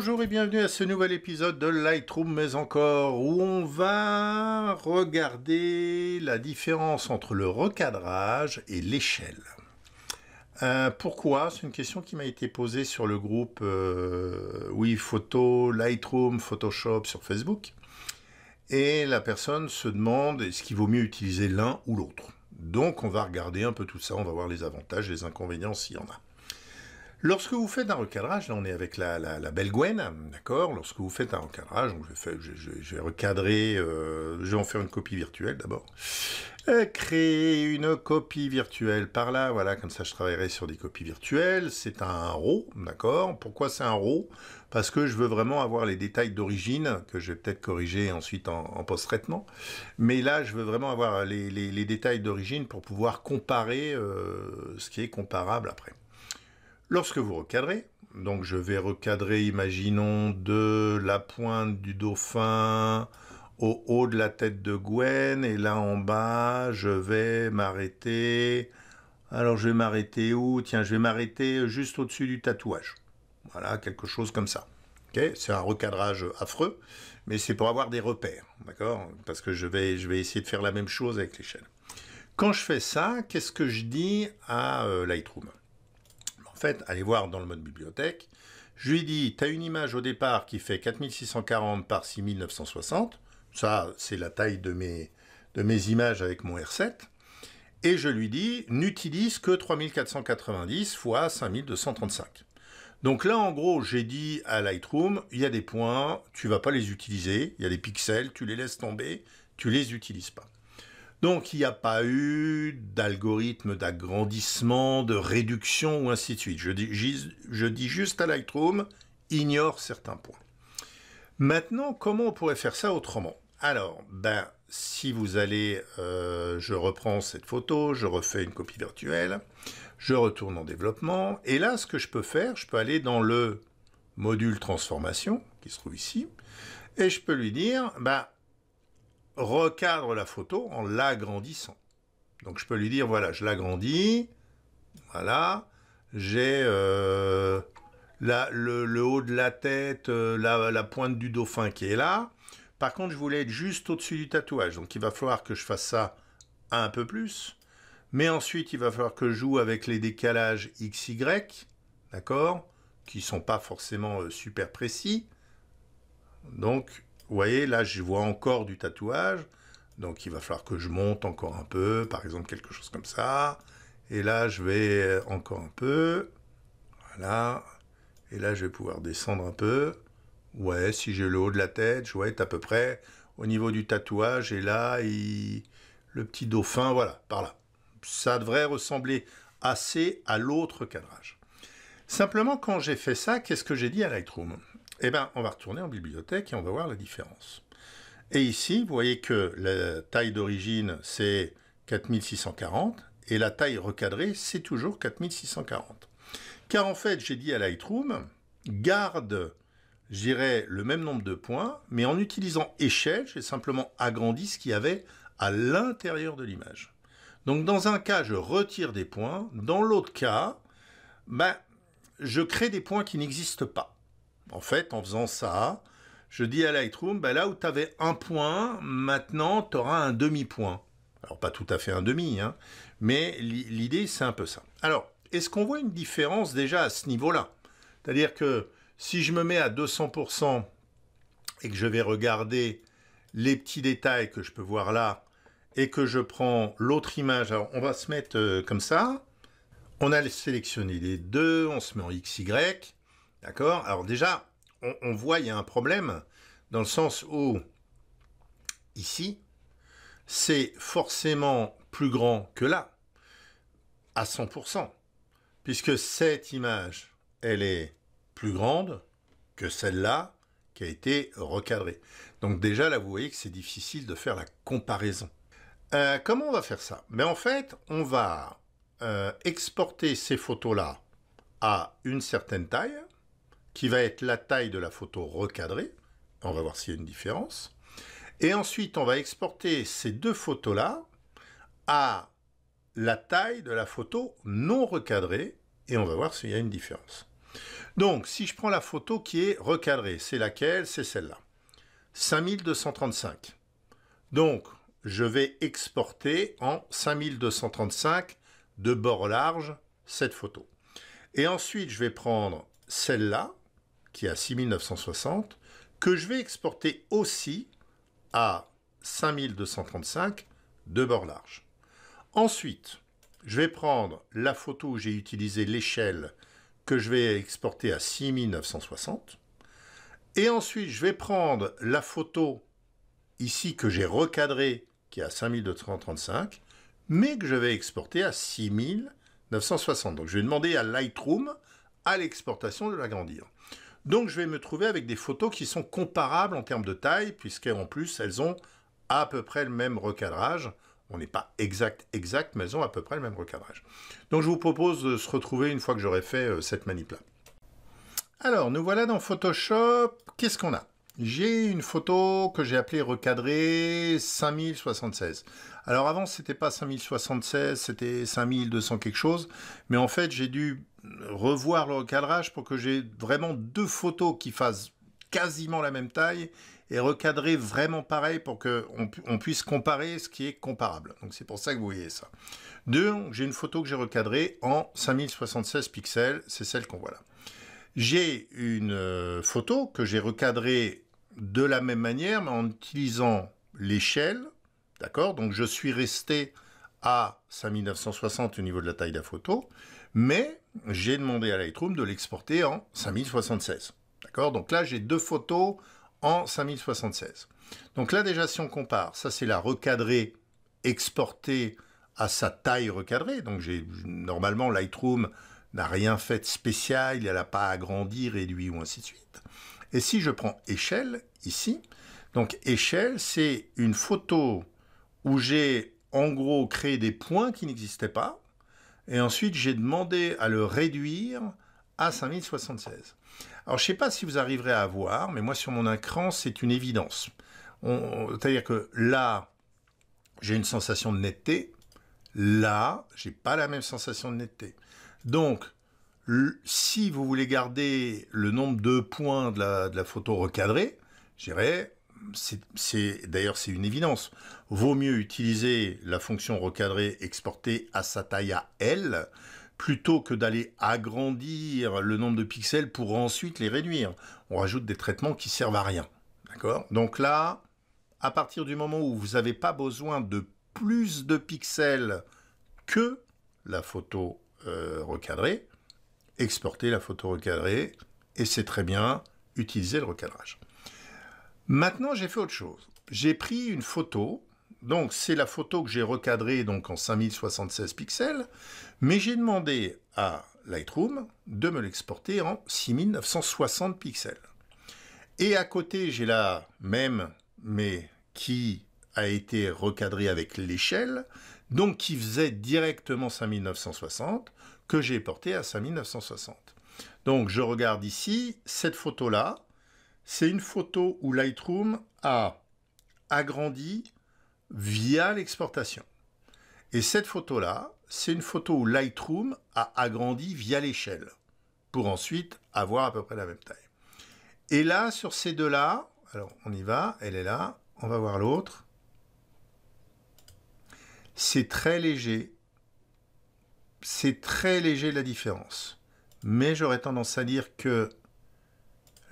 Bonjour et bienvenue à ce nouvel épisode de Lightroom mais encore où on va regarder la différence entre le recadrage et l'échelle. Euh, pourquoi C'est une question qui m'a été posée sur le groupe euh, Oui Photo, Lightroom, Photoshop sur Facebook. Et la personne se demande est-ce qu'il vaut mieux utiliser l'un ou l'autre. Donc on va regarder un peu tout ça, on va voir les avantages, les inconvénients s'il y en a. Lorsque vous faites un recadrage, là on est avec la, la, belle Gwen, d'accord Lorsque vous faites un recadrage, je, vais recadrer, euh, je vais en faire une copie virtuelle d'abord. Euh, créer une copie virtuelle par là, voilà, comme ça je travaillerai sur des copies virtuelles. C'est un RAW, d'accord Pourquoi c'est un RAW Parce que je veux vraiment avoir les détails d'origine, que je vais peut-être corriger ensuite en, post-traitement. Mais là, je veux vraiment avoir les, les, détails d'origine pour pouvoir comparer euh, ce qui est comparable après. Lorsque vous recadrez, donc je vais recadrer, imaginons, de la pointe du dauphin au haut de la tête de Gwen, et là en bas, je vais m'arrêter. Alors je vais m'arrêter où Tiens, je vais m'arrêter juste au-dessus du tatouage. Voilà, quelque chose comme ça. c'est un recadrage affreux, mais c'est pour avoir des repères, d'accord Parce que je vais, je vais essayer de faire la même chose avec l'échelle. Quand je fais ça, qu'est-ce que je dis à euh, Lightroom fait, allez voir dans le mode bibliothèque. Je lui dis, tu as une image au départ qui fait 4640 par 6960. Ça, c'est la taille de mes, de mes images avec mon R7. Et je lui dis, n'utilise que 3490 fois 5235. Donc là, en gros, j'ai dit à Lightroom, il y a des points, tu vas pas les utiliser, il y a des pixels, tu les laisses tomber, tu les utilises pas. Donc il n'y a pas eu d'algorithme d'agrandissement, de réduction ou ainsi de suite. Je dis, juste à Lightroom, ignore certains points. Maintenant, comment on pourrait faire ça autrement Alors, ben, si vous allez, euh, je reprends cette photo, je refais une copie virtuelle, je retourne en développement, et là, ce que je peux faire, je peux aller dans le module transformation, qui se trouve ici, et je peux lui dire, ben, recadre la photo en l'agrandissant. Donc je peux lui dire, voilà, je l'agrandis, voilà, j'ai euh, le, haut de la tête, euh, la, pointe du dauphin qui est là. Par contre, je voulais être juste au-dessus du tatouage, donc il va falloir que je fasse ça un peu plus. Mais ensuite, il va falloir que je joue avec les décalages XY, d'accord, qui sont pas forcément euh, super précis. Donc, vous voyez, là, je vois encore du tatouage. Donc, il va falloir que je monte encore un peu, par exemple, quelque chose comme ça. Et là, je vais encore un peu. Voilà. Et là, je vais pouvoir descendre un peu. Ouais, si j'ai le haut de la tête, je vais être à peu près au niveau du tatouage. Et là, le petit dauphin, voilà, par là. Ça devrait ressembler assez à l'autre cadrage. Simplement, quand j'ai fait ça, qu'est-ce que j'ai dit à Lightroom eh bien, on va retourner en bibliothèque et on va voir la différence. Et ici, vous voyez que la taille d'origine, c'est 4640, et la taille recadrée, c'est toujours 4640. Car en fait, j'ai dit à Lightroom, garde, je le même nombre de points, mais en utilisant échelle, j'ai simplement agrandi ce qu'il y avait à l'intérieur de l'image. Donc dans un cas, je retire des points, dans l'autre cas, ben, je crée des points qui n'existent pas. En fait, en faisant ça, je dis à Lightroom, bah, là où tu avais un point, maintenant tu auras un demi-point. Alors pas tout à fait un demi, hein, mais l'idée c'est un peu ça. Alors, est-ce qu'on voit une différence déjà à ce niveau-là C'est-à-dire que si je me mets à 200% et que je vais regarder les petits détails que je peux voir là, et que je prends l'autre image, alors on va se mettre euh, comme ça, on a sélectionné les deux, on se met en XY, D'accord Alors déjà, on, voit, il y a un problème, dans le sens où, ici, c'est forcément plus grand que là, à 100%, puisque cette image, elle est plus grande que celle-là qui a été recadrée. Donc déjà, là, vous voyez que c'est difficile de faire la comparaison. Euh, comment on va faire ça Mais en fait, on va euh, exporter ces photos-là à une certaine taille, qui va être la taille de la photo recadrée. On va voir s'il y a une différence. Et ensuite, on va exporter ces deux photos-là à la taille de la photo non recadrée et on va voir s'il y a une différence. Donc, si je prends la photo qui est recadrée, c'est laquelle C'est celle-là. 5235. Donc, je vais exporter en 5235 de bord large cette photo. Et ensuite, je vais prendre celle-là qui est à 6960, que je vais exporter aussi à 5235 de bord large. Ensuite, je vais prendre la photo où j'ai utilisé l'échelle que je vais exporter à 6960. Et ensuite, je vais prendre la photo ici que j'ai recadrée, qui est à 5235, mais que je vais exporter à 6960. Donc, je vais demander à Lightroom, à l'exportation, de l'agrandir. Donc je vais me trouver avec des photos qui sont comparables en termes de taille, puisqu'en plus elles ont à peu près le même recadrage. On n'est pas exact, exact, mais elles ont à peu près le même recadrage. Donc je vous propose de se retrouver une fois que j'aurai fait euh, cette manip-là. Alors, nous voilà dans Photoshop. Qu'est-ce qu'on a J'ai une photo que j'ai appelée recadrée 5076. Alors avant, ce n'était pas 5076, c'était 5200 quelque chose. Mais en fait, j'ai dû revoir le recadrage pour que j'ai vraiment deux photos qui fassent quasiment la même taille et recadrer vraiment pareil pour qu'on on puisse comparer ce qui est comparable. Donc c'est pour ça que vous voyez ça. Deux, j'ai une photo que j'ai recadrée en 5076 pixels, c'est celle qu'on voit là. J'ai une euh, photo que j'ai recadrée de la même manière, mais en utilisant l'échelle, d'accord Donc je suis resté à 5960 au niveau de la taille de la photo, mais j'ai demandé à Lightroom de l'exporter en 5076. D'accord Donc là, j'ai deux photos en 5076. Donc là, déjà, si on compare, ça, c'est la recadrée exportée à sa taille recadrée. Donc j'ai normalement, Lightroom n'a rien fait de spécial, il n'a pas agrandi, réduit ou ainsi de suite. Et si je prends échelle, ici, donc échelle, c'est une photo où j'ai en gros créé des points qui n'existaient pas, et ensuite, j'ai demandé à le réduire à 5076. Alors, je ne sais pas si vous arriverez à voir, mais moi, sur mon écran, c'est une évidence. C'est-à-dire que là, j'ai une sensation de netteté. Là, j'ai pas la même sensation de netteté. Donc, si vous voulez garder le nombre de points de la, de la photo recadrée, j'irai c'est d'ailleurs c'est une évidence. Vaut mieux utiliser la fonction recadrée exportée à sa taille à L plutôt que d'aller agrandir le nombre de pixels pour ensuite les réduire. On rajoute des traitements qui servent à rien. D'accord Donc là, à partir du moment où vous n'avez pas besoin de plus de pixels que la photo euh, recadrée, exportez la photo recadrée et c'est très bien, utiliser le recadrage. Maintenant, j'ai fait autre chose. J'ai pris une photo. Donc, c'est la photo que j'ai recadrée donc, en 5076 pixels. Mais j'ai demandé à Lightroom de me l'exporter en 6960 pixels. Et à côté, j'ai la même, mais qui a été recadrée avec l'échelle, donc qui faisait directement 5960, que j'ai porté à 5960. Donc je regarde ici, cette photo-là, c'est une photo où Lightroom a agrandi via l'exportation. Et cette photo-là, c'est une photo où Lightroom a agrandi via l'échelle, pour ensuite avoir à peu près la même taille. Et là, sur ces deux-là, alors on y va, elle est là, on va voir l'autre. C'est très léger. C'est très léger la différence. Mais j'aurais tendance à dire que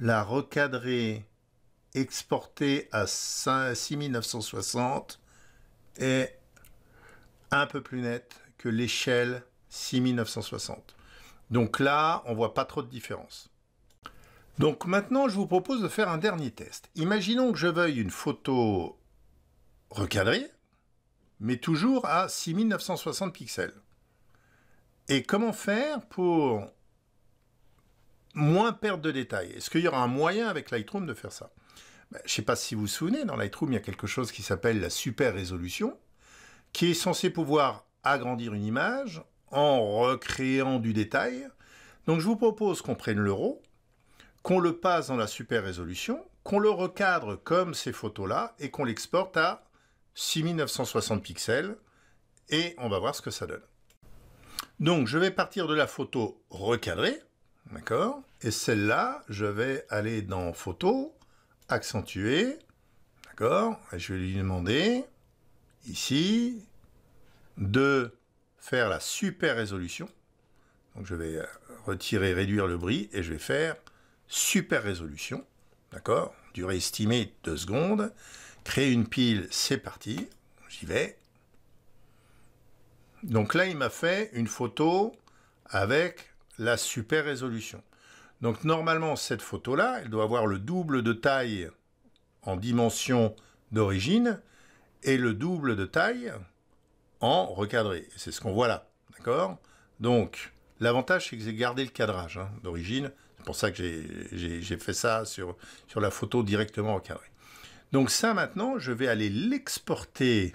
la recadrée exportée à 6960 est un peu plus nette que l'échelle 6960. Donc là, on voit pas trop de différence. Donc maintenant, je vous propose de faire un dernier test. Imaginons que je veuille une photo recadrée, mais toujours à 6960 pixels. Et comment faire pour moins perte de détails. Est-ce qu'il y aura un moyen avec Lightroom de faire ça ben, Je ne sais pas si vous vous souvenez, dans Lightroom, il y a quelque chose qui s'appelle la super résolution, qui est censé pouvoir agrandir une image en recréant du détail. Donc je vous propose qu'on prenne l'euro, qu'on le passe dans la super résolution, qu'on le recadre comme ces photos-là et qu'on l'exporte à 6960 pixels et on va voir ce que ça donne. Donc je vais partir de la photo recadrée D'accord Et celle-là, je vais aller dans Photo, Accentuer. D'accord Et je vais lui demander, ici, de faire la super résolution. Donc je vais euh, retirer, réduire le bruit, et je vais faire super résolution. D'accord Durée estimée 2 secondes. Créer une pile, c'est parti. J'y vais. Donc là, il m'a fait une photo avec la super résolution. Donc normalement, cette photo-là, elle doit avoir le double de taille en dimension d'origine et le double de taille en recadré. C'est ce qu'on voit là, d'accord Donc, l'avantage, c'est que j'ai gardé le cadrage hein, d'origine. C'est pour ça que j'ai fait ça sur, sur la photo directement carré Donc ça, maintenant, je vais aller l'exporter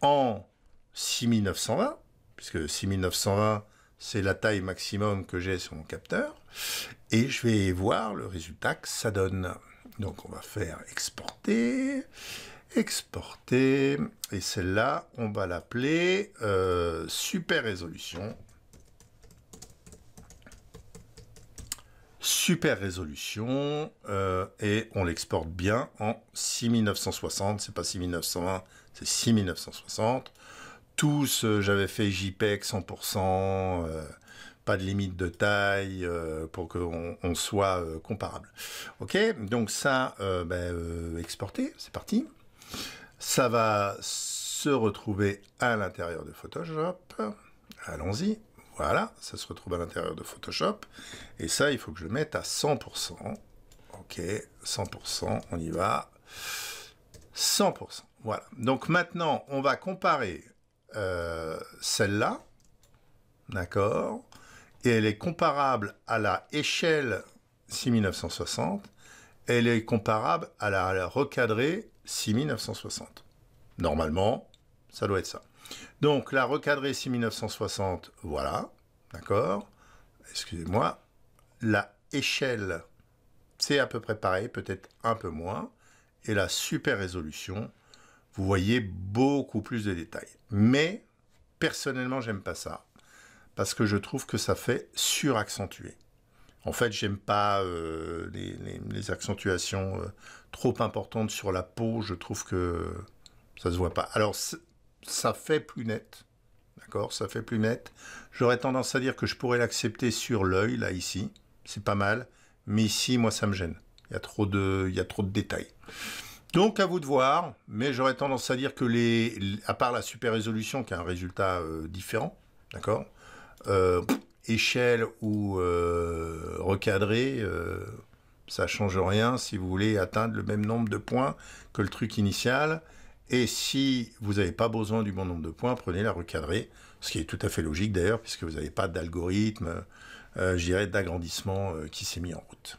en 6920, puisque 6920, c'est la taille maximum que j'ai sur mon capteur, et je vais voir le résultat que ça donne. Donc on va faire exporter, exporter, et celle-là, on va l'appeler euh, super résolution. Super résolution, euh, et on l'exporte bien en 6960, c'est pas 6920, c'est 6960 tous, euh, j'avais fait JPEG 100%, euh, pas de limite de taille euh, pour qu'on soit comparable. Ok, donc ça, ben, exporter, c'est parti. Ça va se retrouver à l'intérieur de Photoshop. Allons-y. Voilà, ça se retrouve à l'intérieur de Photoshop. Et ça, il faut que je le mette à 100%. Ok, 100%, on y va. 100%. Voilà. Donc maintenant, on va comparer euh, celle-là, d'accord Et elle est comparable à la échelle 6960, elle est comparable à la, à la recadrée 6960. Normalement, ça doit être ça. Donc la recadrée 6960, voilà, d'accord Excusez-moi, la échelle, c'est à peu près pareil, peut-être un peu moins, et la super résolution, vous voyez beaucoup plus de détails. Mais personnellement, j'aime pas ça parce que je trouve que ça fait suraccentuer. En fait, j'aime pas euh, les, accentuations euh, trop importantes sur la peau. Je trouve que ça se voit pas. Alors, ça fait plus net. D'accord Ça fait plus net. J'aurais tendance à dire que je pourrais l'accepter sur l'œil, là, ici. C'est pas mal. Mais ici, moi, ça me gêne. Il y a trop de, il y a trop de détails. Donc à vous de voir, mais j'aurais tendance à dire que les, à part la super résolution qui a un résultat euh, différent, d'accord, euh, échelle ou euh, recadré, ça change rien si vous voulez atteindre le même nombre de points que le truc initial. Et si vous n'avez pas besoin du bon nombre de points, prenez la recadrée, ce qui est tout à fait logique d'ailleurs, puisque vous n'avez pas d'algorithme, je dirais, d'agrandissement qui s'est mis en route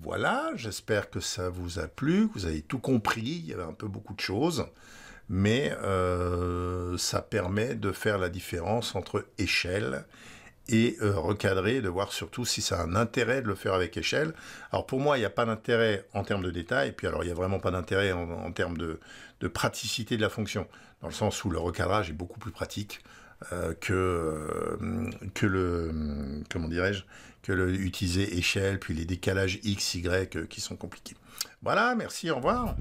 voilà, j'espère que ça vous a plu, que vous avez tout compris, il y avait un peu beaucoup de choses, mais euh, ça permet de faire la différence entre échelle et euh, recadrer, de voir surtout si ça a un intérêt de le faire avec échelle. Alors pour moi, il n'y a pas d'intérêt en termes de détails, puis alors il n'y a vraiment pas d'intérêt en, termes de praticité de la fonction, dans le sens où le recadrage est beaucoup plus pratique euh, que, euh, que le euh, comment dirais-je que le utiliser échelle puis les décalages x y qui sont compliqués. Voilà, merci, au revoir.